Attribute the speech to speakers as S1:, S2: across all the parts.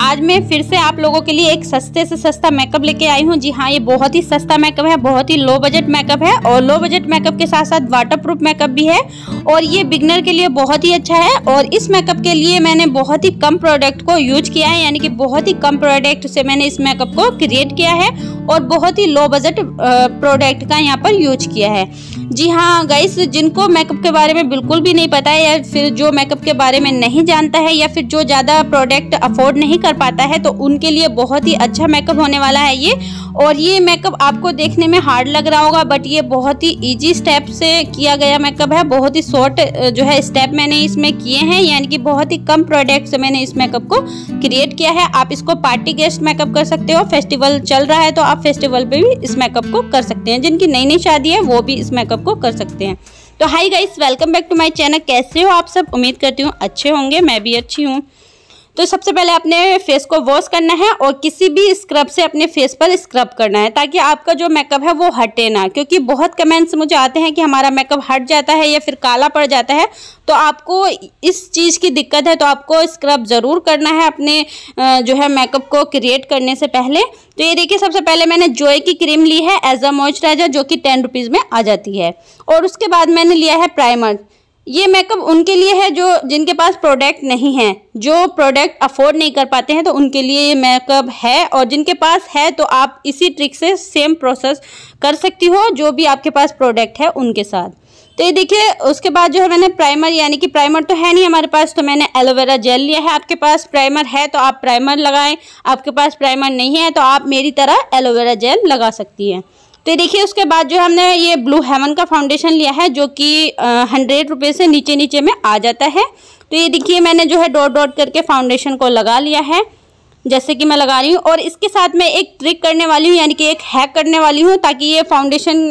S1: आज मैं फिर से आप लोगों के लिए एक सस्ते से सस्ता मेकअप लेके आई हूँ जी हाँ ये बहुत ही सस्ता मेकअप है बहुत ही लो बजट मेकअप है और लो बजट मेकअप के साथ साथ वाटर प्रूफ मेकअप भी है और ये बिगनर के लिए बहुत ही अच्छा है और इस मेकअप के लिए मैंने बहुत ही कम प्रोडक्ट को यूज किया है यानी कि बहुत ही कम प्रोडक्ट से मैंने इस मेकअप को क्रिएट किया है और बहुत ही लो बजट प्रोडक्ट का यहाँ पर यूज किया है जी हाँ गाइस जिनको मेकअप के बारे में बिल्कुल भी नहीं पता है या फिर जो मेकअप के बारे में नहीं जानता है या फिर जो ज़्यादा प्रोडक्ट अफोर्ड नहीं कर पाता है तो उनके लिए बहुत ही अच्छा मेकअप होने वाला है ये और ये मेकअप आपको देखने में हार्ड लग रहा होगा बट ये बहुत ही ईजी स्टेप से किया गया मेकअप है बहुत ही शॉर्ट जो है स्टेप मैंने इसमें किए हैं यानी कि बहुत ही कम प्रोडक्ट से मैंने इस मेकअप को क्रिएट किया है आप इसको पार्टी गेस्ट मेकअप कर सकते हो फेस्टिवल चल रहा है तो आप फेस्टिवल पर भी इस मेकअप को कर सकते हैं जिनकी नई नई शादी है वो भी इस मेकअप जॉब को कर सकते हैं तो hi guys welcome back to my channel कैसे हो आप सब उम्मीद करती हूँ अच्छे होंगे मैं भी अच्छी हूँ तो सबसे पहले अपने फेस को वॉश करना है और किसी भी स्क्रब से अपने फेस पर स्क्रब करना है ताकि आपका जो मेकअप है वो हटे ना क्योंकि बहुत कमेंट्स मुझे आते हैं कि हमारा मेकअप हट जाता है या फिर काला पड़ जाता है तो आपको इस चीज़ की दिक्कत है तो आपको स्क्रब ज़रूर करना है अपने जो है मेकअप को क्रिएट करने से पहले तो ये देखिए सबसे पहले मैंने जोए की क्रीम ली है एज अ मॉइस्चराइजर जो कि टेन रुपीज़ में आ जाती है और उसके बाद मैंने लिया है प्राइमर ये मेकअप उनके लिए है जो जिनके पास प्रोडक्ट नहीं है जो प्रोडक्ट अफोर्ड नहीं कर पाते हैं तो उनके लिए ये मेकअप है और जिनके पास है तो आप इसी ट्रिक से सेम प्रोसेस कर सकती हो जो भी आपके पास प्रोडक्ट है उनके साथ तो ये देखिए उसके बाद जो है मैंने प्राइमर यानी कि प्राइमर तो है नहीं हमारे पास तो मैंने एलोवेरा जेल लिया है आपके पास प्राइमर है तो आप प्राइमर लगाएं आपके पास प्राइमर नहीं है तो आप मेरी तरह एलोवेरा जेल लगा सकती हैं तो देखिए उसके बाद जो हमने ये ब्लू हेवन का फाउंडेशन लिया है जो कि हंड्रेड रुपये से नीचे नीचे में आ जाता है तो ये देखिए मैंने जो है डॉट डॉट करके फाउंडेशन को लगा लिया है जैसे कि मैं लगा रही हूँ और इसके साथ मैं एक ट्रिक करने वाली हूँ यानी कि एक हैक करने वाली हूँ ताकि ये फाउंडेशन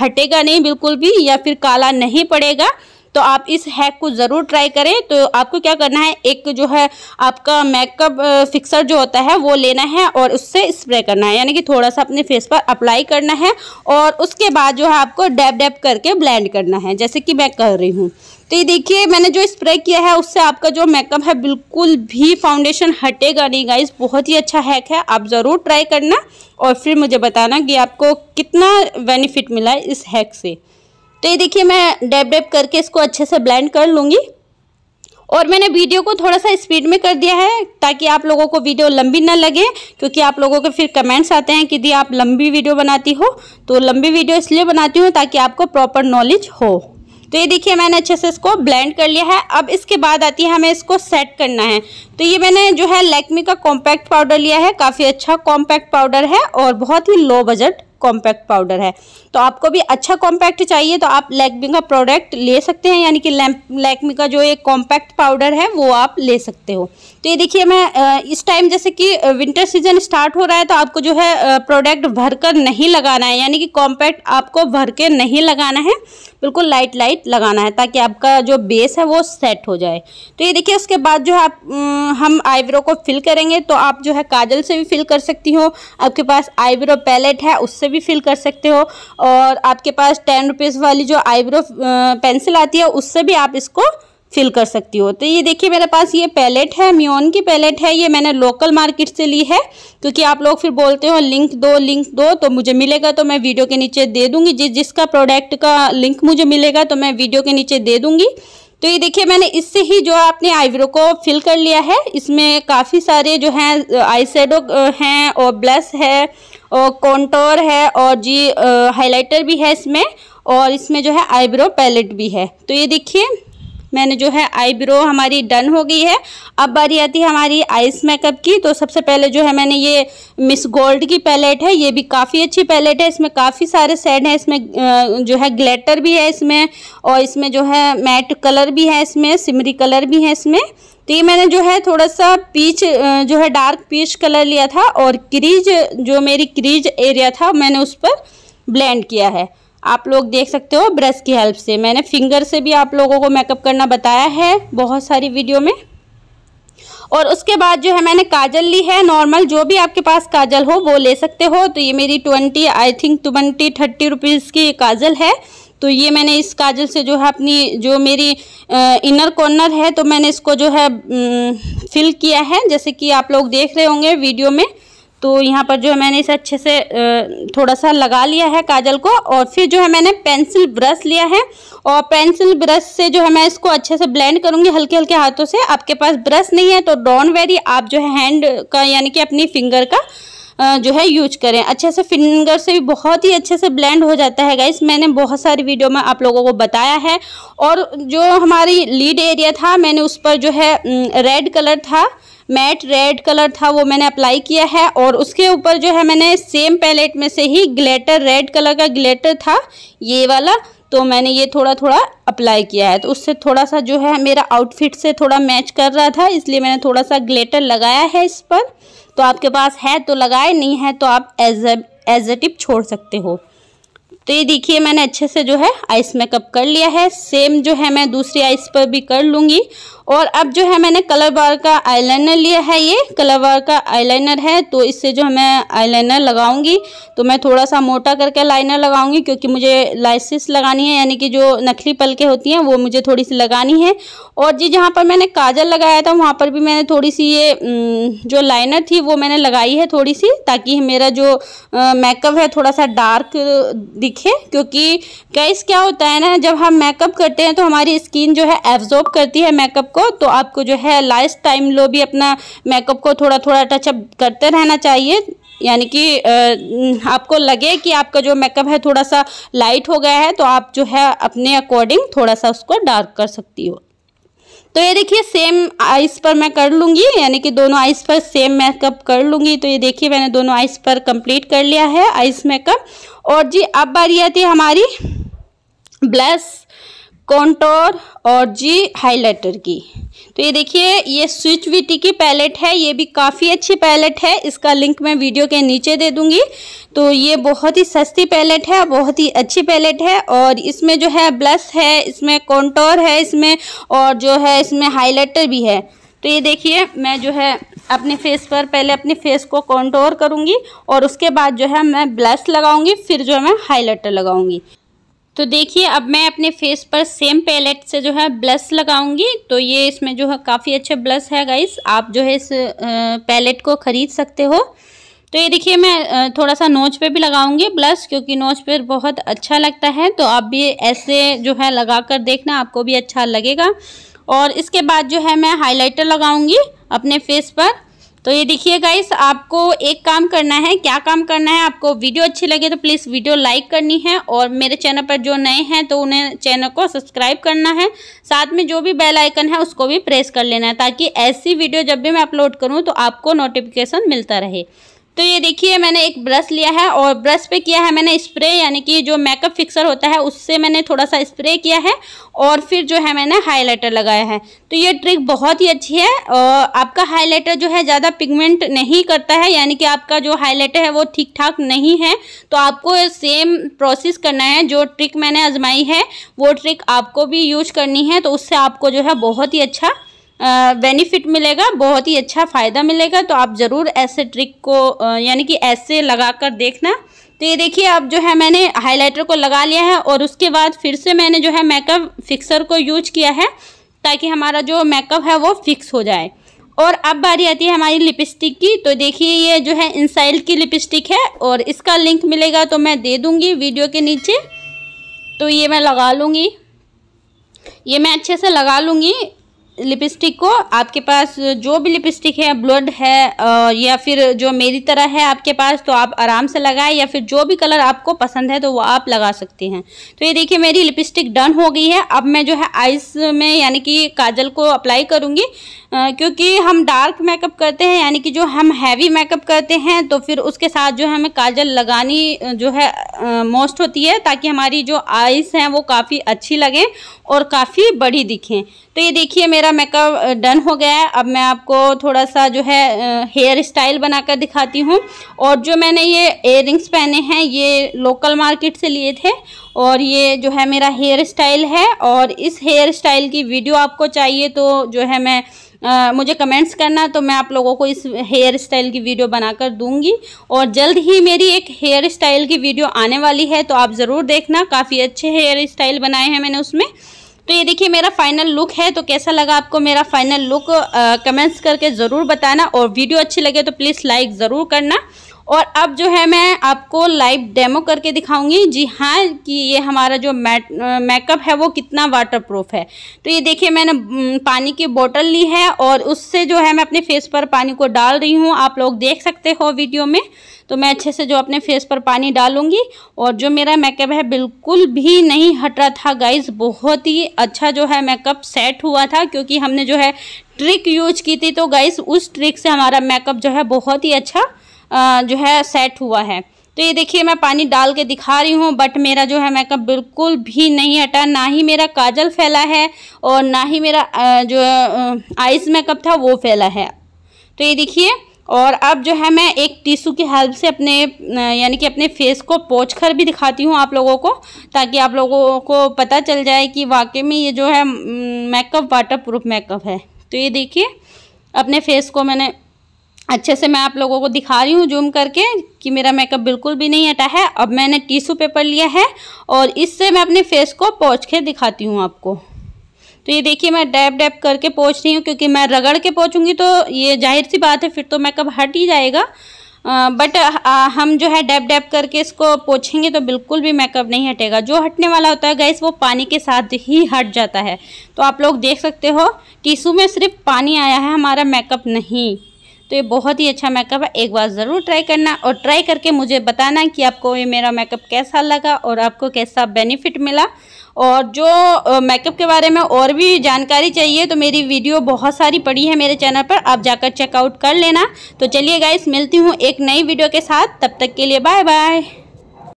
S1: हटेगा नहीं बिल्कुल भी या फिर काला नहीं पड़ेगा तो आप इस हैक को ज़रूर ट्राई करें तो आपको क्या करना है एक जो है आपका मेकअप फिक्सर जो होता है वो लेना है और उससे स्प्रे करना है यानी कि थोड़ा सा अपने फेस पर अप्लाई करना है और उसके बाद जो है आपको डैप डैप करके ब्लेंड करना है जैसे कि मैं कर रही हूँ तो ये देखिए मैंने जो स्प्रे किया है उससे आपका जो मेकअप है बिल्कुल भी फाउंडेशन हटेगा नहीं गाइस बहुत ही अच्छा हैक है आप ज़रूर ट्राई करना और फिर मुझे बताना कि आपको कितना बेनिफिट मिला है इस हैक से तो ये देखिए मैं डेप डेप करके इसको अच्छे से ब्लेंड कर लूँगी और मैंने वीडियो को थोड़ा सा स्पीड में कर दिया है ताकि आप लोगों को वीडियो लंबी ना लगे क्योंकि आप लोगों के फिर कमेंट्स आते हैं कि दी आप लंबी वीडियो बनाती हो तो लंबी वीडियो इसलिए बनाती हूँ ताकि आपको प्रॉपर नॉलेज हो तो ये देखिए मैंने अच्छे से इसको ब्लेंड कर लिया है अब इसके बाद आती है हमें इसको सेट करना है तो ये मैंने जो है लैक्मी का कॉम्पैक्ट पाउडर लिया है काफ़ी अच्छा कॉम्पैक्ट पाउडर है और बहुत ही लो बजट कॉम्पैक्ट पाउडर है तो आपको भी अच्छा कॉम्पैक्ट चाहिए तो आप लैकमी का प्रोडक्ट ले सकते हैं यानी कि लैकमी का जो एक कॉम्पैक्ट पाउडर है वो आप ले सकते हो तो ये देखिए मैं इस टाइम जैसे कि विंटर सीजन स्टार्ट हो रहा है तो आपको जो है प्रोडक्ट भर कर नहीं लगाना है यानी कि कॉम्पैक्ट आपको भर के नहीं लगाना है बिल्कुल लाइट लाइट लगाना है ताकि आपका जो बेस है वो सेट हो जाए तो ये देखिए उसके बाद जो है आप हम आईब्रो को फिल करेंगे तो आप जो है काजल से भी फिल कर सकती हो आपके पास आईब्रो पैलेट है उससे भी भी फिल कर सकते हो और आपके पास टेन रुपीज़ वाली जो आईब्रो पेंसिल आती है उससे भी आप इसको फिल कर सकती हो तो ये देखिए मेरे पास ये पैलेट है म्योन की पैलेट है ये मैंने लोकल मार्केट से ली है क्योंकि आप लोग फिर बोलते हो लिंक दो लिंक दो तो मुझे मिलेगा तो मैं वीडियो के नीचे दे दूंगी जिस जिसका प्रोडक्ट का लिंक मुझे मिलेगा तो मैं वीडियो के नीचे दे दूंगी तो ये देखिए मैंने इससे ही जो आपने आईब्रो को फिल कर लिया है इसमें काफ़ी सारे जो हैं आई हैं और ब्लस है और कॉन्टोर है और जी हाइलाइटर भी है इसमें और इसमें जो है आईब्रो पैलेट भी है तो ये देखिए मैंने जो है आईब्रो हमारी डन हो गई है अब बारी आती है हमारी आइस मेकअप की तो सबसे पहले जो है मैंने ये मिस गोल्ड की पैलेट है ये भी काफ़ी अच्छी पैलेट है इसमें काफ़ी सारे सेड हैं इसमें जो है ग्लेटर भी है इसमें और इसमें जो है मैट कलर भी है इसमें सिमरी कलर भी है इसमें तो ये मैंने जो है थोड़ा सा पीच जो है डार्क पीच कलर लिया था और क्रीज जो मेरी क्रीज एरिया था मैंने उस पर ब्लेंड किया है आप लोग देख सकते हो ब्रश की हेल्प से मैंने फिंगर से भी आप लोगों को मेकअप करना बताया है बहुत सारी वीडियो में और उसके बाद जो है मैंने काजल ली है नॉर्मल जो भी आपके पास काजल हो वो ले सकते हो तो ये मेरी twenty I think twenty thirty rupees की काजल है तो ये मैंने इस काजल से जो है अपनी जो मेरी इनर कॉर्नर है तो मैंने इसको जो है फिल किया है जैसे कि आप लोग देख रहे होंगे वीडियो में तो यहाँ पर जो है मैंने इसे अच्छे से थोड़ा सा लगा लिया है काजल को और फिर जो है मैंने पेंसिल ब्रश लिया है और पेंसिल ब्रश से जो है मैं इसको अच्छे से ब्लेंड करूँगी हल्के हल्के हाथों से आपके पास ब्रश नहीं है तो डॉन वेरी आप जो है हैंड का यानी कि अपनी फिंगर का जो है यूज करें अच्छे से फिंगर से भी बहुत ही अच्छे से ब्लेंड हो जाता है गाइस मैंने बहुत सारी वीडियो में आप लोगों को बताया है और जो हमारी लीड एरिया था मैंने उस पर जो है रेड कलर था मैट रेड कलर था वो मैंने अप्लाई किया है और उसके ऊपर जो है मैंने सेम पैलेट में से ही ग्लेटर रेड कलर का ग्लेटर था ये वाला तो मैंने ये थोड़ा थोड़ा अप्लाई किया है तो उससे थोड़ा सा जो है मेरा आउटफिट से थोड़ा मैच कर रहा था इसलिए मैंने थोड़ा सा ग्लेटर लगाया है इस पर तो आपके पास है तो लगाए नहीं है तो आप एज एज ए टिप छोड़ सकते हो तो ये देखिए मैंने अच्छे से जो है आइस मेकअप कर लिया है सेम जो है मैं दूसरी आइस पर भी कर लूँगी और अब जो है मैंने कलर बार का आईलाइनर लिया है ये कलर बार का आईलाइनर है तो इससे जो मैं आईलाइनर लगाऊंगी तो मैं थोड़ा सा मोटा करके लाइनर लगाऊंगी क्योंकि मुझे लाइसिस लगानी है यानी कि जो नकली पलके होती हैं वो मुझे थोड़ी सी लगानी है और जी जहाँ पर मैंने काजल लगाया था वहाँ पर भी मैंने थोड़ी सी ये जो लाइनर थी वो मैंने लगाई है थोड़ी सी ताकि मेरा जो मेकअप है थोड़ा सा डार्क दिखे क्योंकि कैस क्या होता है ना जब हम मेकअप करते हैं तो हमारी स्किन जो है एब्जॉर्ब करती है मेकअप को तो आपको जो है लास्ट टाइम लो भी अपना मेकअप को थोड़ा थोड़ा टचअप करते रहना चाहिए यानी कि आपको लगे कि आपका जो मेकअप है थोड़ा सा लाइट हो गया है तो आप जो है अपने अकॉर्डिंग थोड़ा सा उसको डार्क कर सकती हो तो ये देखिए सेम आइस पर मैं कर लूँगी यानी कि दोनों आइस पर सेम मेकअप कर लूँगी तो ये देखिए मैंने दोनों आइस पर कंप्लीट कर लिया है आइस मेकअप और जी अब बारी आती है हमारी ब्लश कॉन्टोर और जी हाइलाइटर की तो ये देखिए ये स्विच वीटी की पैलेट है ये भी काफ़ी अच्छी पैलेट है इसका लिंक मैं वीडियो के नीचे दे दूंगी तो ये बहुत ही सस्ती पैलेट है बहुत ही अच्छी पैलेट है और इसमें जो है ब्लश है इसमें कॉन्टोर है इसमें और जो है इसमें हाइलाइटर भी है तो ये देखिए मैं जो है अपने फेस पर पहले अपने फेस को कॉन्टोर करूँगी और उसके बाद जो है मैं ब्लश लगाऊँगी फिर जो है मैं हाईलाइटर लगाऊँगी तो देखिए अब मैं अपने फेस पर सेम पैलेट से जो है ब्लश लगाऊंगी तो ये इसमें जो है काफ़ी अच्छे ब्लश है गाइस आप जो है इस पैलेट को ख़रीद सकते हो तो ये देखिए मैं थोड़ा सा नोच पे भी लगाऊंगी ब्लश क्योंकि नोच पे बहुत अच्छा लगता है तो आप भी ऐसे जो है लगा कर देखना आपको भी अच्छा लगेगा और इसके बाद जो है मैं हाइलाइटर लगाऊंगी अपने फेस पर तो ये देखिए गाइस आपको एक काम करना है क्या काम करना है आपको वीडियो अच्छी लगे तो प्लीज़ वीडियो लाइक करनी है और मेरे चैनल पर जो नए हैं तो उन्हें चैनल को सब्सक्राइब करना है साथ में जो भी बेल आइकन है उसको भी प्रेस कर लेना है ताकि ऐसी वीडियो जब भी मैं अपलोड करूँ तो आपको नोटिफिकेशन मिलता रहे तो ये देखिए मैंने एक ब्रश लिया है और ब्रश पे किया है मैंने स्प्रे यानी कि जो मेकअप फिक्सर होता है उससे मैंने थोड़ा सा स्प्रे किया है और फिर जो है मैंने हाइलाइटर लगाया है तो ये ट्रिक बहुत ही अच्छी है और आपका हाइलाइटर जो है ज़्यादा पिगमेंट नहीं करता है यानी कि आपका जो हाइलाइटर है वो ठीक ठाक नहीं है तो आपको सेम प्रोसेस करना है जो ट्रिक मैंने आजमाई है वो ट्रिक आपको भी यूज करनी है तो उससे आपको जो है बहुत ही अच्छा बेनिफिट मिलेगा बहुत ही अच्छा फ़ायदा मिलेगा तो आप ज़रूर ऐसे ट्रिक को यानी कि ऐसे लगा कर देखना तो ये देखिए अब जो है मैंने हाइलाइटर को लगा लिया है और उसके बाद फिर से मैंने जो है मेकअप फिक्सर को यूज किया है ताकि हमारा जो मेकअप है वो फिक्स हो जाए और अब बारी आती है हमारी लिपस्टिक की तो देखिए ये जो है इंसाइल की लिपस्टिक है और इसका लिंक मिलेगा तो मैं दे दूँगी वीडियो के नीचे तो ये मैं लगा लूँगी ये मैं अच्छे से लगा लूँगी लिपस्टिक को आपके पास जो भी लिपस्टिक है ब्लड है या फिर जो मेरी तरह है आपके पास तो आप आराम से लगाएं या फिर जो भी कलर आपको पसंद है तो वो आप लगा सकते हैं तो ये देखिए मेरी लिपस्टिक डन हो गई है अब मैं जो है आइस में यानी कि काजल को अप्लाई करूँगी क्योंकि हम डार्क मेकअप करते हैं यानी कि जो हम हैवी मेकअप करते हैं तो फिर उसके साथ जो है हमें काजल लगानी जो है मोस्ट होती है ताकि हमारी जो आइज हैं वो काफ़ी अच्छी लगें और काफ़ी बड़ी दिखें तो ये देखिए मेरा मेकअप डन हो गया है अब मैं आपको थोड़ा सा जो है हेयर स्टाइल बनाकर दिखाती हूँ और जो मैंने ये एयर पहने हैं ये लोकल मार्केट से लिए थे और ये जो है मेरा हेयर स्टाइल है और इस हेयर स्टाइल की वीडियो आपको चाहिए तो जो है मैं आ, मुझे कमेंट्स करना तो मैं आप लोगों को इस हेयर स्टाइल की वीडियो बनाकर दूंगी और जल्द ही मेरी एक हेयर स्टाइल की वीडियो आने वाली है तो आप ज़रूर देखना काफ़ी अच्छे हेयर स्टाइल बनाए हैं मैंने उसमें तो ये देखिए मेरा फाइनल लुक है तो कैसा लगा आपको मेरा फाइनल लुक कमेंट्स करके ज़रूर बताना और वीडियो अच्छी लगे तो प्लीज़ लाइक ज़रूर करना और अब जो है मैं आपको लाइव डेमो करके दिखाऊंगी जी हाँ कि ये हमारा जो मेकअप है वो कितना वाटर प्रूफ है तो ये देखिए मैंने पानी की बोतल ली है और उससे जो है मैं अपने फेस पर पानी को डाल रही हूँ आप लोग देख सकते हो वीडियो में तो मैं अच्छे से जो अपने फेस पर पानी डालूंगी और जो मेरा मेकअप है बिल्कुल भी नहीं हट रहा था गाइज बहुत ही अच्छा जो है मेकअप सेट हुआ था क्योंकि हमने जो है ट्रिक यूज की थी तो गाइज उस ट्रिक से हमारा मेकअप जो है बहुत ही अच्छा जो है सेट हुआ है तो ये देखिए मैं पानी डाल के दिखा रही हूँ बट मेरा जो है मेकअप बिल्कुल भी नहीं हटा ना ही मेरा काजल फैला है और ना ही मेरा जो आइस मेकअप था वो फैला है तो ये देखिए और अब जो है मैं एक टिशू की हेल्प से अपने यानी कि अपने फेस को पोछ कर भी दिखाती हूँ आप लोगों को ताकि आप लोगों को पता चल जाए कि वाकई में ये जो है मेकअप वाटर प्रूफ मेकअप है तो ये देखिए अपने फेस को मैंने अच्छे से मैं आप लोगों को दिखा रही हूँ जूम करके कि मेरा मेकअप बिल्कुल भी नहीं हटा है अब मैंने टिशू पेपर लिया है और इससे मैं अपने फेस को पोछ के दिखाती हूँ आपको तो ये देखिए मैं डैप डैप करके पोछ रही हूँ क्योंकि मैं रगड़ के पोछूंगी तो ये जाहिर सी बात है फिर तो मेकअप हट ही जाएगा बट हम जो है डैप डैप करके इसको पोछेंगे तो बिल्कुल भी मेकअप नहीं हटेगा जो हटने वाला होता है गैस वो पानी के साथ ही हट जाता है तो आप लोग देख सकते हो टीशू में सिर्फ पानी आया है हमारा मेकअप नहीं तो ये बहुत ही अच्छा मेकअप है एक बार ज़रूर ट्राई करना और ट्राई करके मुझे बताना कि आपको ये मेरा मेकअप कैसा लगा और आपको कैसा बेनिफिट मिला और जो मेकअप के बारे में और भी जानकारी चाहिए तो मेरी वीडियो बहुत सारी पड़ी है मेरे चैनल पर आप जाकर चेकआउट कर लेना तो चलिए गाइस मिलती हूँ एक नई वीडियो के साथ तब तक के लिए बाय बाय